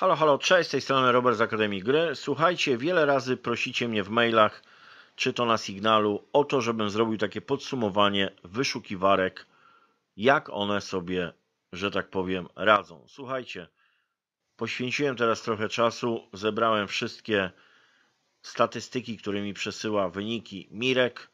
Halo, halo, cześć, z tej strony Robert z Akademii Gry. Słuchajcie, wiele razy prosicie mnie w mailach, czy to na Signalu, o to, żebym zrobił takie podsumowanie wyszukiwarek, jak one sobie, że tak powiem, radzą. Słuchajcie, poświęciłem teraz trochę czasu, zebrałem wszystkie statystyki, które mi przesyła wyniki Mirek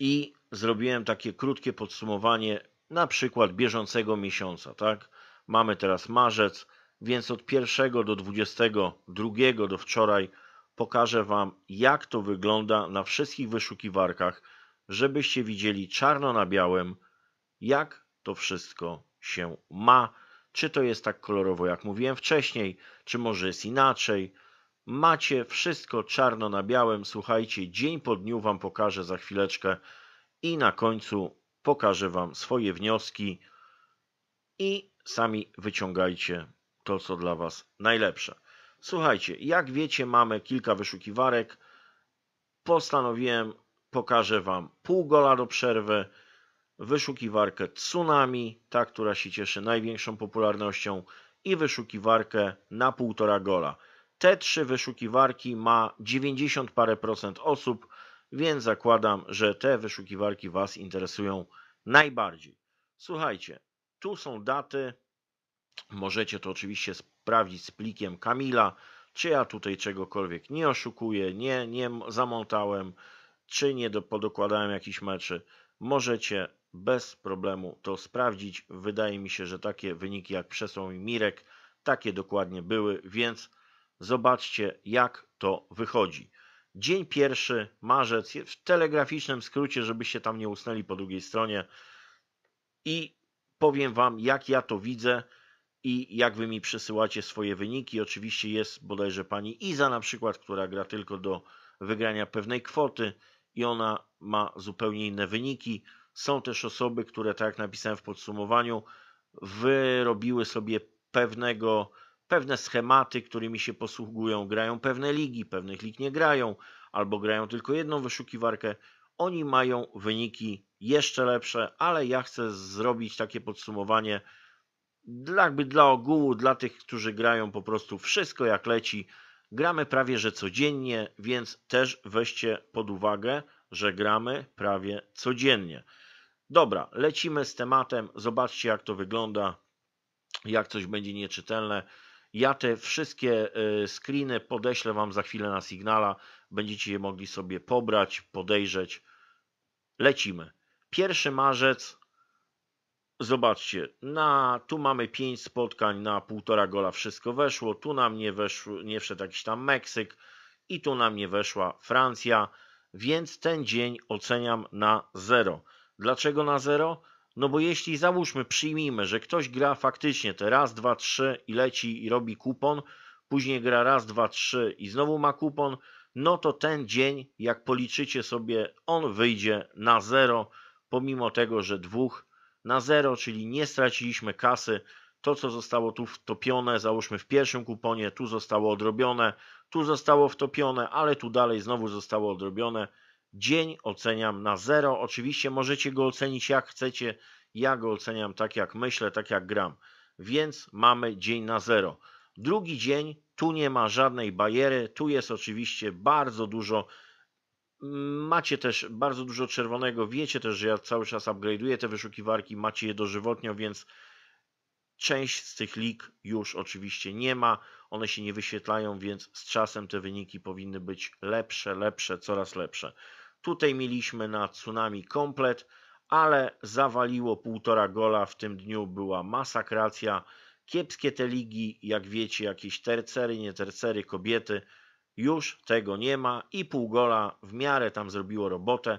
i zrobiłem takie krótkie podsumowanie na przykład bieżącego miesiąca, tak? Mamy teraz marzec, więc od 1 do 22 do wczoraj pokażę Wam, jak to wygląda na wszystkich wyszukiwarkach, żebyście widzieli czarno na białym, jak to wszystko się ma. Czy to jest tak kolorowo, jak mówiłem wcześniej, czy może jest inaczej. Macie wszystko czarno na białym. Słuchajcie, dzień po dniu Wam pokażę za chwileczkę i na końcu pokażę Wam swoje wnioski i sami wyciągajcie to, co dla Was najlepsze. Słuchajcie, jak wiecie, mamy kilka wyszukiwarek. Postanowiłem, pokażę Wam pół gola do przerwy, wyszukiwarkę Tsunami, ta, która się cieszy największą popularnością, i wyszukiwarkę na półtora gola. Te trzy wyszukiwarki ma 90 parę procent osób, więc zakładam, że te wyszukiwarki Was interesują najbardziej. Słuchajcie, tu są daty, Możecie to oczywiście sprawdzić z plikiem Kamila, czy ja tutaj czegokolwiek nie oszukuję, nie, nie zamontałem, czy nie do, podokładałem jakichś meczy. Możecie bez problemu to sprawdzić. Wydaje mi się, że takie wyniki jak przesłał mi Mirek, takie dokładnie były, więc zobaczcie jak to wychodzi. Dzień pierwszy, marzec, w telegraficznym skrócie, żebyście tam nie usnęli po drugiej stronie i powiem Wam jak ja to widzę i jak wy mi przesyłacie swoje wyniki. Oczywiście jest bodajże pani Iza na przykład, która gra tylko do wygrania pewnej kwoty i ona ma zupełnie inne wyniki. Są też osoby, które, tak jak napisałem w podsumowaniu, wyrobiły sobie pewnego, pewne schematy, którymi się posługują. Grają pewne ligi, pewnych lig nie grają, albo grają tylko jedną wyszukiwarkę. Oni mają wyniki jeszcze lepsze, ale ja chcę zrobić takie podsumowanie, jakby dla ogółu, dla tych, którzy grają po prostu wszystko jak leci, gramy prawie że codziennie, więc też weźcie pod uwagę, że gramy prawie codziennie. Dobra, lecimy z tematem, zobaczcie jak to wygląda, jak coś będzie nieczytelne. Ja te wszystkie y, screeny podeślę Wam za chwilę na Signala, będziecie je mogli sobie pobrać, podejrzeć. Lecimy. 1 marzec Zobaczcie, na, tu mamy pięć spotkań na półtora gola wszystko weszło, tu nam nie, weszł nie wszedł jakiś tam Meksyk i tu nam nie weszła Francja, więc ten dzień oceniam na zero. Dlaczego na zero? No bo jeśli załóżmy, przyjmijmy, że ktoś gra faktycznie te raz, dwa, trzy i leci i robi kupon, później gra raz, dwa, trzy i znowu ma kupon, no to ten dzień, jak policzycie sobie, on wyjdzie na zero, pomimo tego, że dwóch na zero, czyli nie straciliśmy kasy. To, co zostało tu wtopione, załóżmy w pierwszym kuponie, tu zostało odrobione, tu zostało wtopione, ale tu dalej znowu zostało odrobione. Dzień oceniam na zero. Oczywiście możecie go ocenić jak chcecie. Ja go oceniam tak jak myślę, tak jak gram. Więc mamy dzień na zero. Drugi dzień, tu nie ma żadnej bariery, tu jest oczywiście bardzo dużo Macie też bardzo dużo czerwonego. Wiecie też, że ja cały czas upgrade'uję te wyszukiwarki, macie je dożywotnio, więc część z tych lig już oczywiście nie ma. One się nie wyświetlają, więc z czasem te wyniki powinny być lepsze, lepsze, coraz lepsze. Tutaj mieliśmy na tsunami komplet, ale zawaliło półtora gola. W tym dniu była masakracja. Kiepskie te ligi, jak wiecie, jakieś tercery, nie tercery, kobiety – już tego nie ma i pół gola w miarę tam zrobiło robotę,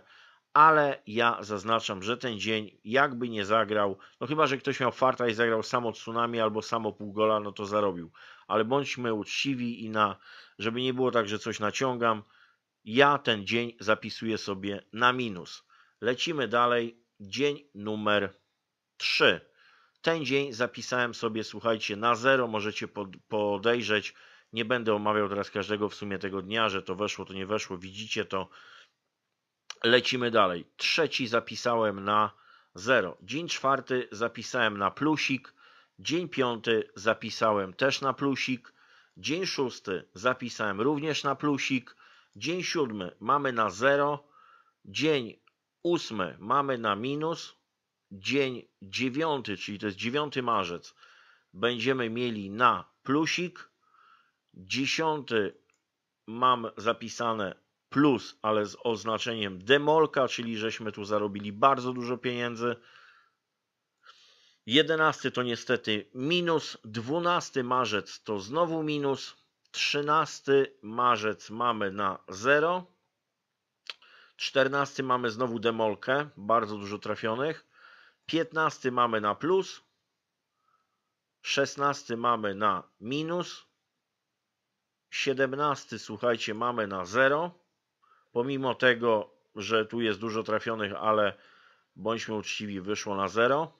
ale ja zaznaczam, że ten dzień jakby nie zagrał, no chyba, że ktoś miał farta i zagrał samo tsunami albo samo pół gola, no to zarobił. Ale bądźmy uczciwi i na, żeby nie było tak, że coś naciągam, ja ten dzień zapisuję sobie na minus. Lecimy dalej, dzień numer 3. Ten dzień zapisałem sobie, słuchajcie, na zero możecie podejrzeć nie będę omawiał teraz każdego w sumie tego dnia, że to weszło, to nie weszło. Widzicie to. Lecimy dalej. Trzeci zapisałem na 0. Dzień czwarty zapisałem na plusik. Dzień piąty zapisałem też na plusik. Dzień szósty zapisałem również na plusik. Dzień siódmy mamy na 0. Dzień ósmy mamy na minus. Dzień dziewiąty, czyli to jest 9 marzec, będziemy mieli na plusik. Dziesiąty mam zapisane plus, ale z oznaczeniem demolka, czyli żeśmy tu zarobili bardzo dużo pieniędzy. Jedenasty to niestety minus, dwunasty marzec to znowu minus, trzynasty marzec mamy na zero, czternasty mamy znowu demolkę, bardzo dużo trafionych, piętnasty mamy na plus, szesnasty mamy na minus, Siedemnasty, słuchajcie, mamy na 0. Pomimo tego, że tu jest dużo trafionych, ale bądźmy uczciwi, wyszło na 0.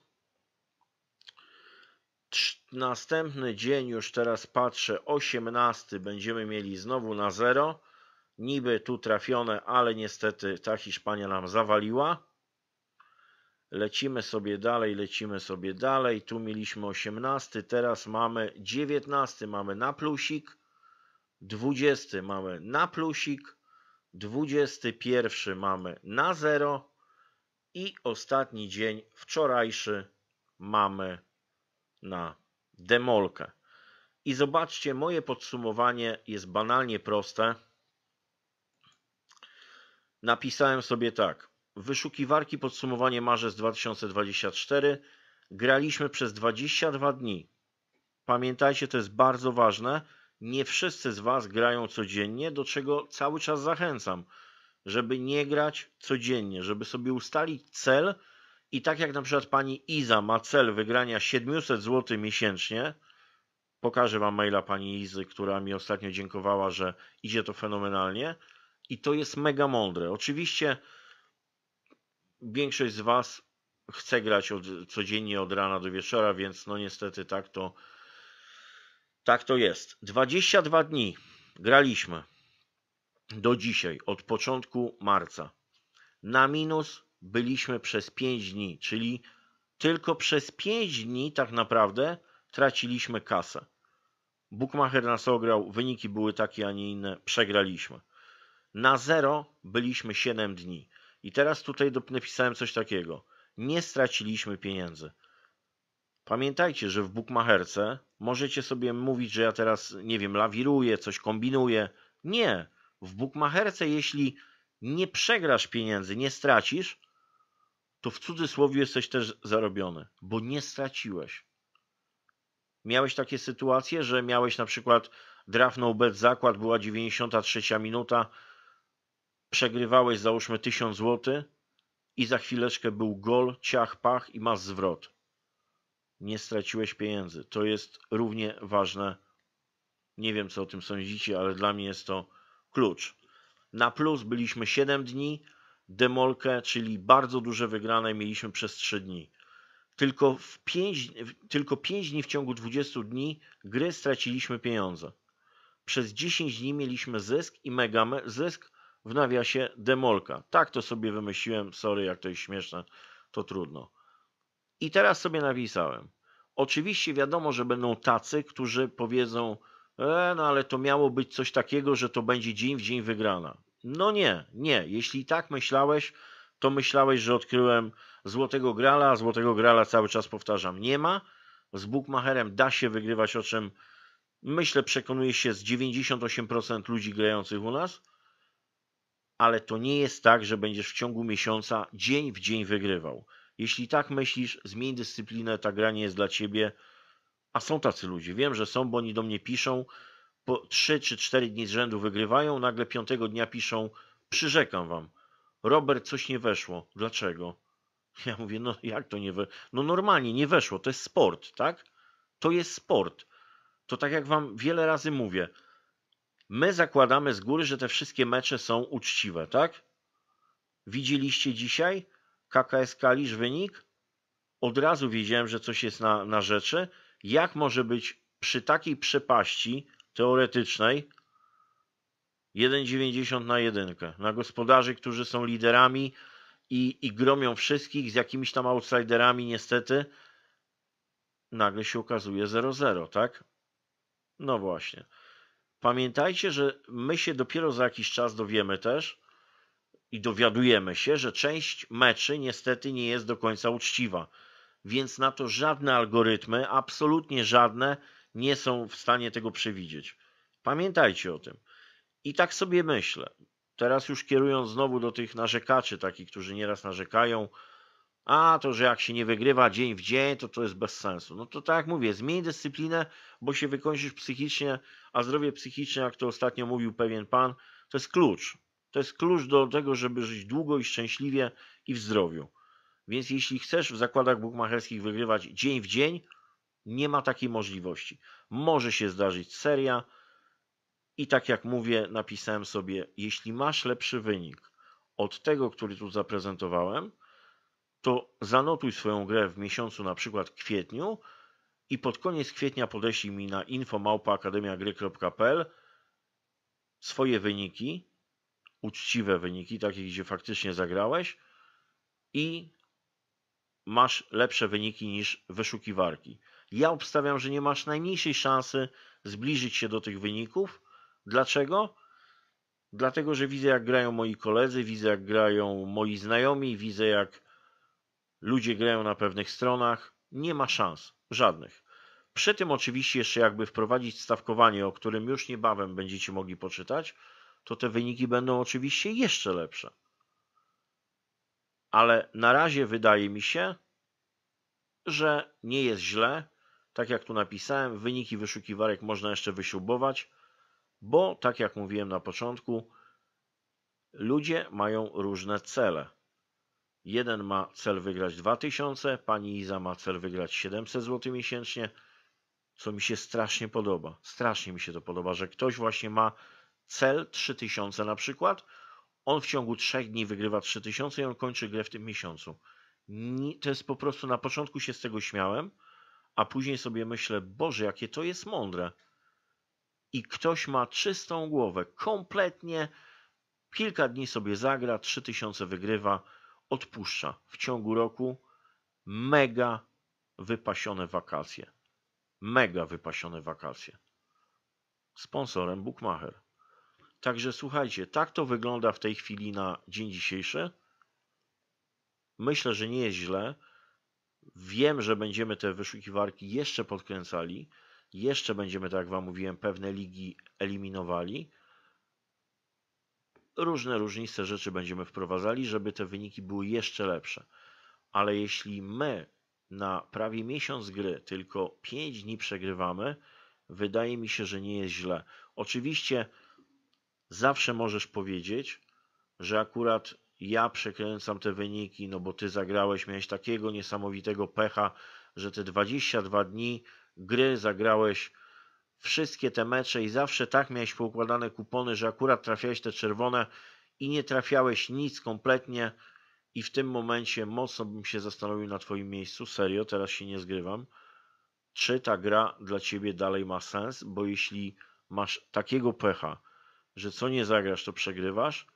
Następny dzień, już teraz patrzę, 18 będziemy mieli znowu na 0. Niby tu trafione, ale niestety ta Hiszpania nam zawaliła. Lecimy sobie dalej, lecimy sobie dalej. Tu mieliśmy 18, teraz mamy 19, mamy na plusik. 20 mamy na plusik, 21 mamy na 0 i ostatni dzień wczorajszy mamy na demolkę. I zobaczcie, moje podsumowanie jest banalnie proste. Napisałem sobie tak. Wyszukiwarki podsumowanie marzec 2024. Graliśmy przez 22 dni. Pamiętajcie, to jest bardzo ważne nie wszyscy z Was grają codziennie, do czego cały czas zachęcam, żeby nie grać codziennie, żeby sobie ustalić cel i tak jak na przykład pani Iza ma cel wygrania 700 zł miesięcznie, pokażę Wam maila pani Izy, która mi ostatnio dziękowała, że idzie to fenomenalnie i to jest mega mądre. Oczywiście większość z Was chce grać od, codziennie od rana do wieczora, więc no niestety tak to tak to jest. 22 dni graliśmy do dzisiaj, od początku marca. Na minus byliśmy przez 5 dni, czyli tylko przez 5 dni tak naprawdę traciliśmy kasę. Bukmacher nas ograł, wyniki były takie, a nie inne, przegraliśmy. Na zero byliśmy 7 dni. I teraz tutaj napisałem coś takiego. Nie straciliśmy pieniędzy. Pamiętajcie, że w Bukmacherce Możecie sobie mówić, że ja teraz, nie wiem, lawiruję, coś kombinuję. Nie. W bukmacherce, jeśli nie przegrasz pieniędzy, nie stracisz, to w cudzysłowie jesteś też zarobiony, bo nie straciłeś. Miałeś takie sytuacje, że miałeś na przykład drafnął no bez zakład, była 93 minuta, przegrywałeś załóżmy 1000 zł i za chwileczkę był gol, ciach, pach i masz zwrot nie straciłeś pieniędzy. To jest równie ważne. Nie wiem, co o tym sądzicie, ale dla mnie jest to klucz. Na plus byliśmy 7 dni, demolkę, czyli bardzo duże wygrane mieliśmy przez 3 dni. Tylko, w 5, tylko 5 dni w ciągu 20 dni gry straciliśmy pieniądze. Przez 10 dni mieliśmy zysk i mega zysk w nawiasie demolka. Tak to sobie wymyśliłem, sorry, jak to jest śmieszne, to trudno. I teraz sobie napisałem. Oczywiście wiadomo, że będą tacy, którzy powiedzą, e, no ale to miało być coś takiego, że to będzie dzień w dzień wygrana. No nie, nie. Jeśli tak myślałeś, to myślałeś, że odkryłem złotego grala, a złotego grala cały czas powtarzam, nie ma. Z Bookmacherem da się wygrywać, o czym myślę przekonuje się z 98% ludzi grających u nas, ale to nie jest tak, że będziesz w ciągu miesiąca dzień w dzień wygrywał. Jeśli tak myślisz, zmień dyscyplinę, ta gra nie jest dla ciebie. A są tacy ludzie, wiem, że są, bo oni do mnie piszą, po 3 czy 4 dni z rzędu wygrywają, nagle 5 dnia piszą, przyrzekam wam, Robert, coś nie weszło. Dlaczego? Ja mówię, no jak to nie weszło? No normalnie, nie weszło, to jest sport, tak? To jest sport. To tak jak wam wiele razy mówię, my zakładamy z góry, że te wszystkie mecze są uczciwe, tak? Widzieliście dzisiaj? KKS Kalisz wynik, od razu wiedziałem, że coś jest na, na rzeczy. Jak może być przy takiej przepaści teoretycznej 1,90 na jedynkę na gospodarzy, którzy są liderami i, i gromią wszystkich z jakimiś tam outsiderami niestety nagle się okazuje 0,0, tak? No właśnie. Pamiętajcie, że my się dopiero za jakiś czas dowiemy też, i dowiadujemy się, że część meczy niestety nie jest do końca uczciwa. Więc na to żadne algorytmy, absolutnie żadne, nie są w stanie tego przewidzieć. Pamiętajcie o tym. I tak sobie myślę. Teraz już kierując znowu do tych narzekaczy, takich, którzy nieraz narzekają, a to, że jak się nie wygrywa dzień w dzień, to to jest bez sensu. No to tak jak mówię, zmień dyscyplinę, bo się wykończysz psychicznie, a zdrowie psychiczne, jak to ostatnio mówił pewien pan, to jest klucz. To jest klucz do tego, żeby żyć długo i szczęśliwie i w zdrowiu. Więc jeśli chcesz w zakładach bukmacherskich wygrywać dzień w dzień, nie ma takiej możliwości. Może się zdarzyć seria i tak jak mówię, napisałem sobie, jeśli masz lepszy wynik od tego, który tu zaprezentowałem, to zanotuj swoją grę w miesiącu na przykład kwietniu i pod koniec kwietnia podeślij mi na infomałpaakademiagry.pl swoje wyniki uczciwe wyniki, takie gdzie faktycznie zagrałeś i masz lepsze wyniki niż wyszukiwarki. Ja obstawiam, że nie masz najmniejszej szansy zbliżyć się do tych wyników. Dlaczego? Dlatego, że widzę jak grają moi koledzy, widzę jak grają moi znajomi, widzę jak ludzie grają na pewnych stronach. Nie ma szans, żadnych. Przy tym oczywiście jeszcze jakby wprowadzić stawkowanie, o którym już niebawem będziecie mogli poczytać, to te wyniki będą oczywiście jeszcze lepsze. Ale na razie wydaje mi się, że nie jest źle. Tak jak tu napisałem, wyniki wyszukiwarek można jeszcze wyśrubować, bo tak jak mówiłem na początku, ludzie mają różne cele. Jeden ma cel wygrać 2000, pani Iza ma cel wygrać 700 zł miesięcznie, co mi się strasznie podoba. Strasznie mi się to podoba, że ktoś właśnie ma cel 3000 na przykład, on w ciągu 3 dni wygrywa 3000 i on kończy grę w tym miesiącu. To jest po prostu, na początku się z tego śmiałem, a później sobie myślę, Boże, jakie to jest mądre. I ktoś ma czystą głowę, kompletnie kilka dni sobie zagra, 3000 wygrywa, odpuszcza. W ciągu roku mega wypasione wakacje. Mega wypasione wakacje. Sponsorem Bukmacher. Także słuchajcie, tak to wygląda w tej chwili na dzień dzisiejszy. Myślę, że nie jest źle. Wiem, że będziemy te wyszukiwarki jeszcze podkręcali. Jeszcze będziemy, tak jak Wam mówiłem, pewne ligi eliminowali. Różne, różniste rzeczy będziemy wprowadzali, żeby te wyniki były jeszcze lepsze. Ale jeśli my na prawie miesiąc gry tylko 5 dni przegrywamy, wydaje mi się, że nie jest źle. Oczywiście zawsze możesz powiedzieć, że akurat ja przekręcam te wyniki, no bo ty zagrałeś, miałeś takiego niesamowitego pecha, że te 22 dni gry zagrałeś wszystkie te mecze i zawsze tak miałeś poukładane kupony, że akurat trafiałeś te czerwone i nie trafiałeś nic kompletnie i w tym momencie mocno bym się zastanowił na twoim miejscu, serio, teraz się nie zgrywam, czy ta gra dla ciebie dalej ma sens, bo jeśli masz takiego pecha, że co nie zagrasz, to przegrywasz,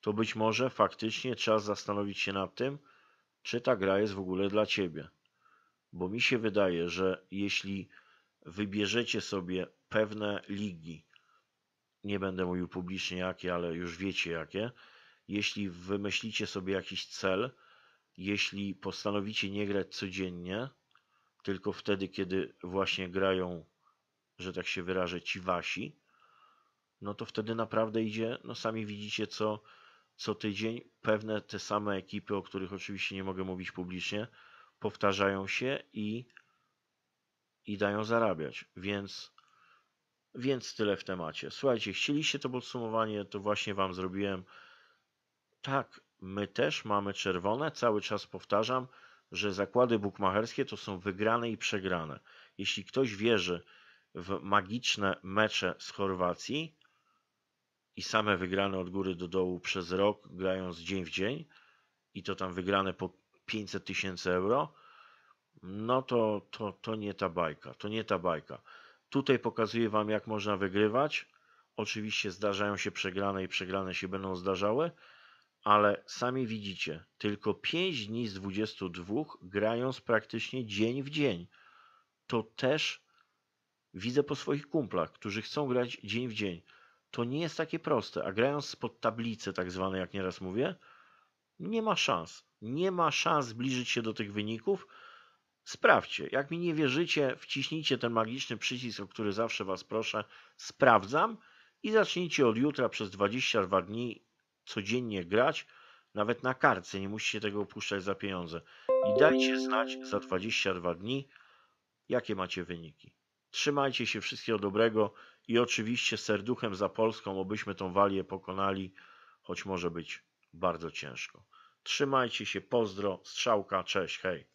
to być może faktycznie czas zastanowić się nad tym, czy ta gra jest w ogóle dla ciebie. Bo mi się wydaje, że jeśli wybierzecie sobie pewne ligi, nie będę mówił publicznie jakie, ale już wiecie jakie, jeśli wymyślicie sobie jakiś cel, jeśli postanowicie nie grać codziennie, tylko wtedy, kiedy właśnie grają, że tak się wyrażę, ci wasi, no to wtedy naprawdę idzie, no sami widzicie, co, co tydzień pewne te same ekipy, o których oczywiście nie mogę mówić publicznie, powtarzają się i, i dają zarabiać. Więc, więc tyle w temacie. Słuchajcie, chcieliście to podsumowanie, to właśnie Wam zrobiłem. Tak, my też mamy czerwone, cały czas powtarzam, że zakłady bukmacherskie to są wygrane i przegrane. Jeśli ktoś wierzy w magiczne mecze z Chorwacji, i same wygrane od góry do dołu przez rok, grając dzień w dzień i to tam wygrane po 500 tysięcy euro, no to, to, to nie ta bajka, to nie ta bajka. Tutaj pokazuję Wam, jak można wygrywać. Oczywiście zdarzają się przegrane i przegrane się będą zdarzały, ale sami widzicie, tylko 5 dni z 22 grając praktycznie dzień w dzień. To też widzę po swoich kumplach, którzy chcą grać dzień w dzień to nie jest takie proste. A grając spod tablicę, tak zwane, jak nieraz mówię, nie ma szans. Nie ma szans zbliżyć się do tych wyników. Sprawdźcie. Jak mi nie wierzycie, wciśnijcie ten magiczny przycisk, o który zawsze Was proszę. Sprawdzam i zacznijcie od jutra przez 22 dni codziennie grać. Nawet na kartce nie musicie tego opuszczać za pieniądze. I dajcie znać za 22 dni, jakie macie wyniki. Trzymajcie się, wszystkiego dobrego i oczywiście serduchem za Polską, obyśmy tą walię pokonali, choć może być bardzo ciężko. Trzymajcie się, pozdro, strzałka, cześć, hej.